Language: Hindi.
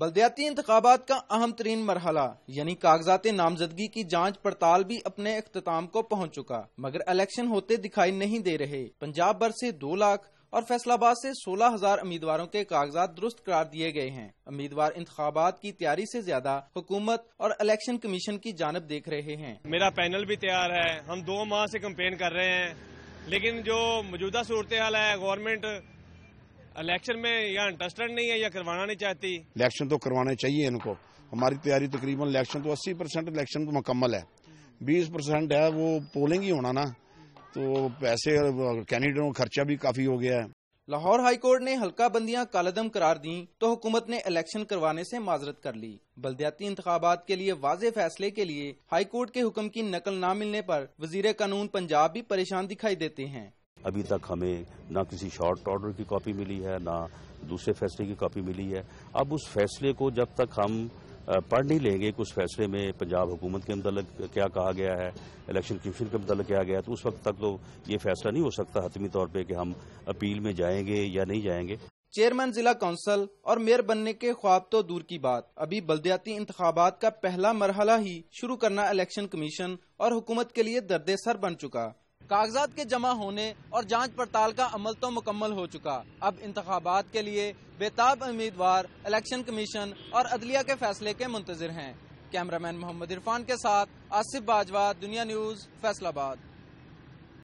बलदयाती इंतबात का अहम तरीन मरहला यानी कागजात नामजदगी की जांच पड़ताल भी अपने अख्ताम को पहुंच चुका मगर इलेक्शन होते दिखाई नहीं दे रहे पंजाब भर से दो लाख और फैसलाबाद से सोलह हजार उम्मीदवारों के कागजात दुरुस्त करार दिए गए हैं उम्मीदवार इंतबात की तैयारी से ज्यादा हुकूमत और इलेक्शन कमीशन की जानब देख रहे हैं मेरा पैनल भी तैयार है हम दो माह से कम्पेन कर रहे हैं लेकिन जो मौजूदा सूरत हाल है गवर्नमेंट इलेक्शन में या इंटरेस्टेड नहीं है या करवाना नहीं चाहती इलेक्शन तो करवाने चाहिए इनको हमारी तैयारी तकरीबन इलेक्शन तो 80 परसेंट इलेक्शन तो मुकम्मल है 20 परसेंट है वो पोलिंग ही होना ना तो पैसे कैंडिडेटों का खर्चा भी काफी हो गया है लाहौर हाईकोर्ट ने हल्का बंदियां कालदम करार दी तो हुकूमत ने इलेक्शन करवाने से माजरत कर ली बल्दियाती इंतबात के लिए वाज फैसले के लिए हाईकोर्ट के हुक्म की नकल न मिलने पर वजीर कानून पंजाब भी परेशान दिखाई देते हैं अभी तक हमें ना किसी शॉर्ट ऑर्डर की कॉपी मिली है ना दूसरे फैसले की कॉपी मिली है अब उस फैसले को जब तक हम पढ़ नहीं लेंगे कि उस फैसले में पंजाब हुकूमत के मतलब क्या कहा गया है इलेक्शन कमीशन के मुतल क्या गया है तो उस वक्त तक तो ये फैसला नहीं हो सकता हतमी तौर पर कि हम अपील में जाएंगे या नहीं जाएंगे चेयरमैन जिला काउंसिल और मेयर बनने के ख्वाब तो दूर की बात अभी बल्दियाती इंतबात का पहला मरहला ही शुरू करना इलेक्शन कमीशन और हुकूमत के लिए दर्द सर बन चुका कागजात के जमा होने और जांच पड़ताल का अमल तो मुकम्मल हो चुका अब इंतबात के लिए बेताब उम्मीदवार इलेक्शन कमीशन और अदलिया के फैसले के मुंतजर हैं कैमरामैन मोहम्मद इरफान के साथ आसिफ बाजवा दुनिया न्यूज़ फैसलाबाद